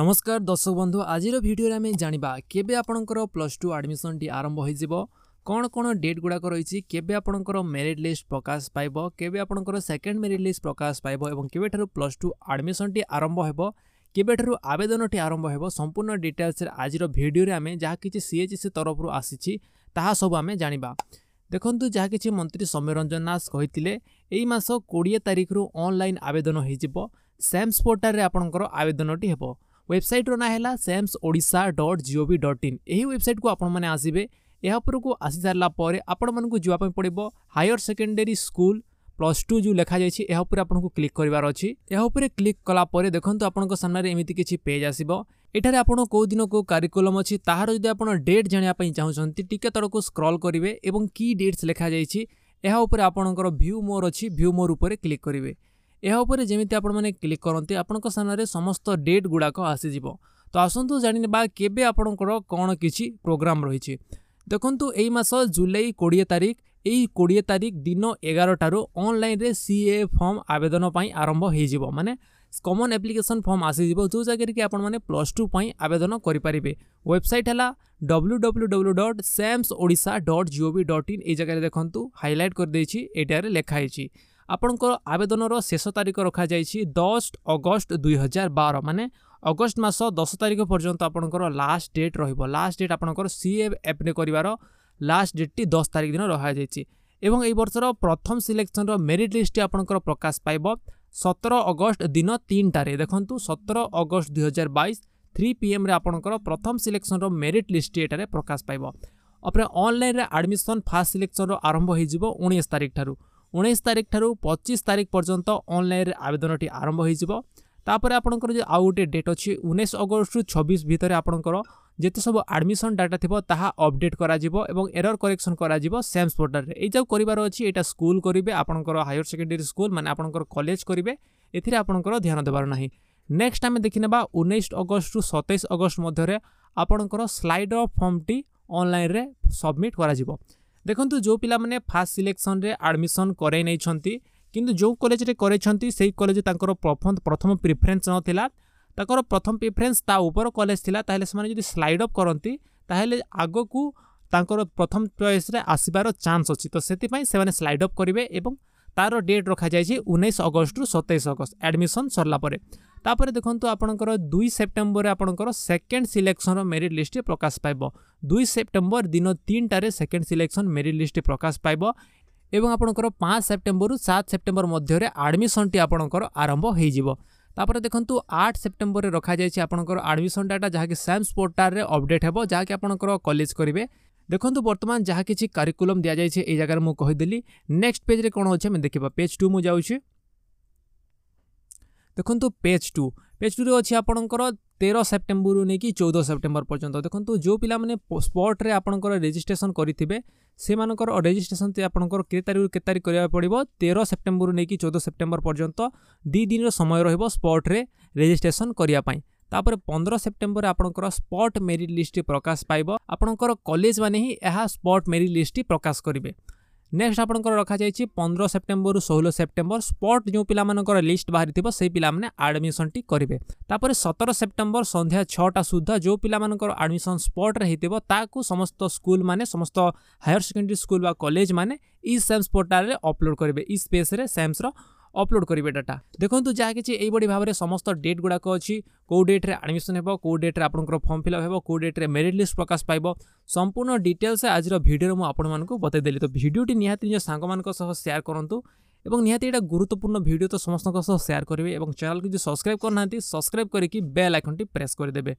নমস্কার দর্শক বন্ধু আজির ভিডিওরে আমি জাঁয়া কেবে আপনার প্লস টু আডমিশনটি আরম্ভ হয়ে কোণ কোণ ডেট গুড়াক রয়েছে কেবে আপনার মেরিট লিষ্ট প্রকাশ পাইব কেবে আপনার সেকেন্ড মেরিট লিষ্ট প্রকাশ পাইব এবং কেবেঠার প্লস টু আডমিশনটি আরম্ভ হব কেবেঠার আবেদনটি আরম্ভ হব সম্পূর্ণ ডিটেলসে আজির ভিডিওরে আমি যা কিছু সিএচসি তরফর আসিছি তাহা সবু আমি জাঁয়া ଦେଖନ୍ତୁ ଯାହା କିଛି ମନ୍ତ୍ରୀ ସୌମ୍ୟରଞ୍ଜନ ନାସ କହିଥିଲେ ଏହି ମାସ କୋଡ଼ିଏ ତାରିଖରୁ ଅନଲାଇନ୍ ଆବେଦନ ହୋଇଯିବ ସେମ୍ସ ପୋର୍ଟାଲରେ ଆପଣଙ୍କର ଆବେଦନଟି ହେବ ୱେବସାଇଟ୍ର ନାଁ ହେଲା SAMS Odisha dot G O V dot in ଏହି ୱେବସାଇଟ୍କୁ ଆପଣମାନେ ଆସିବେ ଏହା ଉପରକୁ ଆସିସାରିଲା ପରେ ଆପଣମାନଙ୍କୁ ଯିବା ପାଇଁ ପଡ଼ିବ higher secondary school plus two ଯେଉଁ ଲେଖାଯାଇଛି ଏହା ଉପରେ ଆପଣଙ୍କୁ କ୍ଲିକ୍ କରିବାର ଅଛି ଏହା ଉପରେ କ୍ଲିକ୍ କଲା ପରେ ଦେଖନ୍ତୁ ଆପଣଙ୍କ ସାମ୍ନାରେ ଏମିତି କିଛି ପେଜ୍ ଆସିବ ଏଠାରେ ଆପଣ କେଉଁ ଦିନ କେଉଁ କାରିକୁଲମ୍ ଅଛି ତାହାର ଯଦି ଆପଣ ଡେଟ୍ ଜାଣିବା ପାଇଁ ଚାହୁଁଛନ୍ତି ଟିକେ ତଳକୁ ସ୍କ୍ରଲ୍ କରିବେ ଏବଂ କି ଡେଟ୍ସ ଲେଖାଯାଇଛି ଏହା ଉପରେ ଆପଣଙ୍କର ଭ୍ୟୁ ମୋର ଅଛି ଭ୍ୟୁ ମୋର ଉପରେ କ୍ଲିକ୍ କରିବେ ଏହା ଉପରେ ଯେମିତି ଆପଣମାନେ କ୍ଲିକ୍ କରନ୍ତି ଆପଣଙ୍କ ସାମ୍ନାରେ ସମସ୍ତ ଡେଟ୍ ଗୁଡ଼ାକ ଆସିଯିବ ତ ଆସନ୍ତୁ ଜାଣିନେବା କେବେ ଆପଣଙ୍କର କ'ଣ କିଛି ପ୍ରୋଗ୍ରାମ୍ ରହିଛି ଦେଖନ୍ତୁ ଏଇ ମାସ ଜୁଲାଇ କୋଡ଼ିଏ ତାରିଖ এই কোড়িয়ে তারিখ দিন এগারোটার অনলাইনে সিএ ফর্ম আবেদন পাই আরম্ভ হয়ে যাব মানে কমন আপ্লিকেসন ফর্ম আসিযোগ যে জায়গায় কি আপনার প্লস টু পাই আবেদন করে পারে ওয়েবসাইট হল W W W dot SAMS Odisha dot gov dot in এই জায়গায় দেখুন হাইলাইট করে দিয়েছি এটার লেখা হয়েছে ଆପଣଙ୍କର ଆବେଦନର ଶେଷ ତାରିଖ ରଖାଯାଇଛି ଦଶ ଅଗଷ୍ଟ ଦୁଇହଜାର ବାର ମାନେ ଅଗଷ୍ଟ ମାସ ଦଶ ତାରିଖ ପର୍ଯ୍ୟନ୍ତ ଆପଣଙ୍କର ଲାଷ୍ଟ ଡେଟ୍ ରହିବ ଲାଷ୍ଟ ଡେଟ୍ ଆପଣଙ୍କର ସିଏ ଆପ୍ରେ କରିବାର ଲାଷ୍ଟ ଡେଟ୍ଟି ଦଶ ତାରିଖ ଦିନ ରଖାଯାଇଛି ଏବଂ ଏହି ବର୍ଷର ପ୍ରଥମ ସିଲେକ୍ସନର ମେରିଟ୍ ଲିଷ୍ଟଟି ଆପଣଙ୍କର ପ୍ରକାଶ ପାଇବ ସତର ଅଗଷ୍ଟ ଦିନ ତିନିଟାରେ ଦେଖନ୍ତୁ ସତର ଅଗଷ୍ଟ ଦୁଇହଜାର ବାଇଶ ଥ୍ରୀ পিএম্রে আপনার প্রথম সিলেকশন মেরিট লিষ্টটি এটার প্রকাশ পাইব অপরে অনলাইন আডমিশন ফার্স্ট সিলেকশন আরম্ভ হয়ে যাব উনিশ তারিখ ଉଣେଇଶ ତାରିଖ ଠାରୁ ପଚିଶ ତାରିଖ ପର୍ଯ୍ୟନ୍ତ ଅନଲାଇନ୍ରେ ଆବେଦନଟି ଆରମ୍ଭ ହୋଇଯିବ ତାପରେ ଆପଣଙ୍କର ଯେଉଁ ଆଉ ଗୋଟିଏ ଡେଟ୍ ଅଛି ଉଣେଇଶ ଅଗଷ୍ଟରୁ ଛବିଶ ଭିତରେ ଆପଣଙ୍କର ଯେତେ ସବୁ ଆଡ଼ମିସନ୍ ଡାଟା ଥିବ ତାହା ଅପଡ଼େଟ୍ କରାଯିବ ଏବଂ ଏରର୍ କରେକ୍ସନ୍ କରାଯିବ ସେମ୍ସ ପୋର୍ଟାଲରେ ଏଇ ଯେଉଁ କରିବାର ଅଛି ଏଇଟା ସ୍କୁଲ୍ କରିବେ ଆପଣଙ୍କର ହାୟର ସେକେଣ୍ଡାରୀ ସ୍କୁଲ୍ ମାନେ ଆପଣଙ୍କର କଲେଜ କରିବେ ଏଥିରେ ଆପଣଙ୍କର ଧ୍ୟାନ ଦେବାର ନାହିଁ ନେକ୍ସଟ ଆମେ ଦେଖିନେବା ଉଣେଇଶ ଅଗଷ୍ଟରୁ ସତେଇଶ ଅଗଷ୍ଟ ମଧ୍ୟରେ ଆପଣଙ୍କର ସ୍ଲାଇଡ୍ ଅଫ୍ ଫର୍ମଟି ଅନଲାଇନ୍ରେ ସବମିଟ୍ କରାଯିବ ଦେଖନ୍ତୁ ଯେଉଁ ପିଲାମାନେ ଫାଷ୍ଟ ସିଲେକ୍ସନରେ ଆଡ଼ମିସନ୍ କରାଇ ନେଇଛନ୍ତି କିନ୍ତୁ ଯେଉଁ କଲେଜରେ କରାଇଛନ୍ତି ସେଇ କଲେଜ ତାଙ୍କର ପ୍ରଥମ ପ୍ରିଫରେନ୍ସ ନଥିଲା ତାଙ୍କର ପ୍ରଥମ ପ୍ରିଫରେନ୍ସ ତା ଉପର କଲେଜ ଥିଲା ତାହେଲେ ସେମାନେ ଯଦି ସ୍ଲାଇଡ୍ ଅପ୍ କରନ୍ତି ତାହେଲେ ଆଗକୁ ତାଙ୍କର ପ୍ରଥମ ଚଏସ୍ରେ ଆସିବାର ଚାନ୍ସ ଅଛି ତ ସେଥିପାଇଁ ସେମାନେ ସ୍ଲାଇଡ୍ ଅପ୍ କରିବେ ଏବଂ ତାର ଡେଟ୍ ରଖାଯାଇଛି ଉଣେଇଶ ଅଗଷ୍ଟରୁ ସତେଇଶ ଅଗଷ୍ଟ ଆଡ଼ମିସନ୍ ସରିଲା ପରେ ତାପରେ ଦେଖନ୍ତୁ ଆପଣଙ୍କର ଦୁଇ ସେପ୍ଟେମ୍ବରରେ ଆପଣଙ୍କର ସେକେଣ୍ଡ ସିଲେକ୍ସନ୍ର ମେରିଟ୍ ଲିଷ୍ଟ ପ୍ରକାଶ ପାଇବ ଦୁଇ ସେପ୍ଟେମ୍ବର ଦିନ ତିନିଟାରେ ସେକେଣ୍ଡ ସିଲେକ୍ସନ୍ ମେରିଟ୍ ଲିଷ୍ଟ ପ୍ରକାଶ ପାଇବ ଏବଂ ଆପଣଙ୍କର ପାଞ୍ଚ ସେପ୍ଟେମ୍ବରରୁ ସାତ ସେପ୍ଟେମ୍ବର ମଧ୍ୟରେ ଆଡ଼ମିସନ୍ଟି ଆପଣଙ୍କର ଆରମ୍ଭ ହୋଇଯିବ ତାପରେ ଦେଖନ୍ତୁ ଆଠ ସେପ୍ଟେମ୍ବରରେ ରଖାଯାଇଛି ଆପଣଙ୍କର ଆଡ଼ମିସନ୍ ଡାଟା ଯାହାକି ସାମ୍ସ ପୋର୍ଟାଲରେ ଅପଡ଼େଟ୍ ହେବ ଯାହାକି ଆପଣଙ୍କର କଲେଜ କରିବେ ଦେଖନ୍ତୁ ବର୍ତ୍ତମାନ ଯାହା କିଛି କାରିକୁଲମ୍ ଦିଆଯାଇଛି ଏଇ ଜାଗାରେ ମୁଁ କହିଦେଲି ନେକ୍ସଟ ପେଜ୍ରେ କ'ଣ ଅଛି ଆମେ ଦେଖିବା ପେଜ୍ ଟୁ ମୁଁ ଯାଉଛି ଦେଖନ୍ତୁ ପେଜ୍ ଟୁ ପେଜ୍ ଟୁରେ ଅଛି ଆପଣଙ୍କର ତେର ସେପ୍ଟେମ୍ବରରୁ ନେଇକି ଚଉଦ ସେପ୍ଟେମ୍ବର ପର୍ଯ୍ୟନ୍ତ ଦେଖନ୍ତୁ ଯେଉଁ ପିଲାମାନେ ସ୍ପଟ୍ରେ ଆପଣଙ୍କର ରେଜିଷ୍ଟ୍ରେସନ୍ କରିଥିବେ ସେମାନଙ୍କର ରେଜିଷ୍ଟ୍ରେସନ୍ ଆପଣଙ୍କର କେତେ ତାରିଖରୁ କେତେ ତାରିଖ କରିବାକୁ ପଡ଼ିବ ତେର ସେପ୍ଟେମ୍ବରରୁ ନେଇକି ଚଉଦ ସେପ୍ଟେମ୍ବର ପର୍ଯ୍ୟନ୍ତ ଦୁଇ ଦିନର ସମୟ ରହିବ ସ୍ପଟ୍ରେ ରେଜିଷ୍ଟ୍ରେସନ୍ କରିବା ପାଇଁ ତାପରେ ପନ୍ଦର ସେପ୍ଟେମ୍ବରରେ ଆପଣଙ୍କର ସ୍ପଟ୍ ମେରିଟ୍ ଲିଷ୍ଟଟି ପ୍ରକାଶ ପାଇବ ଆପଣଙ୍କର କଲେଜମାନେ ହିଁ ଏହା ସ୍ପଟ୍ ମେରିଟ୍ ଲିଷ୍ଟଟି ପ୍ରକାଶ କରିବେ ନେକ୍ସଟ ଆପଣଙ୍କର ରଖାଯାଇଛି ପନ୍ଦର ସେପ୍ଟେମ୍ବରରୁ ଷୋହଳ ସେପ୍ଟେମ୍ବର ସ୍ପଟ୍ ଯେଉଁ ପିଲାମାନଙ୍କର ଲିଷ୍ଟ ବାହାରିଥିବ ସେହି ପିଲାମାନେ ଆଡ଼ମିସନଟି କରିବେ ତାପରେ ସତର ସେପ୍ଟେମ୍ବର ସନ୍ଧ୍ୟା ଛଅଟା ସୁଦ୍ଧା ଯେଉଁ ପିଲାମାନଙ୍କର ଆଡ଼ମିସନ ସ୍ପଟ୍ରେ ହେଇଥିବ ତାକୁ ସମସ୍ତ ସ୍କୁଲମାନେ ସମସ୍ତ ହାୟର ସେକେଣ୍ଡାରୀ ସ୍କୁଲ ବା କଲେଜମାନେ ଇ ସେମ୍ସ ପୋର୍ଟାଲରେ ଅପଲୋଡ଼ କରିବେ ଇ ସ୍ପେସ୍ରେ ସେମ୍ସର ଅପଲୋଡ଼ କରିବେ ଡାଟା ଦେଖନ୍ତୁ ଯାହା କିଛି ଏହିଭଳି ଭାବରେ ସମସ୍ତ ଡେଟ୍ ଗୁଡ଼ାକ ଅଛି କେଉଁ ଡେଟ୍ରେ ଆଡ଼ମିସନ୍ ହେବ କେଉଁ ଡେଟ୍ରେ ଆପଣଙ୍କର ଫର୍ମ ଫିଲ୍ଅପ୍ ହେବ କେଉଁ ଡେଟ୍ରେ ମେରିଟ୍ ଲିଷ୍ଟ ପ୍ରକାଶ ପାଇବ ସମ୍ପୂର୍ଣ୍ଣ ଡିଟେଲ୍ସ ଆଜିର ଭିଡ଼ିଓରେ ମୁଁ ଆପଣମାନଙ୍କୁ ବତାଇଦେଲି ତ ଭିଡ଼ିଓଟି ନିହାତି ନିଜ ସାଙ୍ଗମାନଙ୍କ ସହ ସେୟାର କରନ୍ତୁ ଏବଂ ନିହାତି ଏଇଟା ଗୁରୁତ୍ୱପୂର୍ଣ୍ଣ ଭିଡ଼ିଓ ତ ସମସ୍ତଙ୍କ ସହ করবে କରିବେ ଏବଂ যদি সবসক্রাইব ସବସ୍କ୍ରାଇବ୍ সবসক্রাইব ସବସ୍କ୍ରାଇବ୍ କରିକି ବେଲ୍ প্রেস ପ୍ରେସ୍ କରିଦେବେ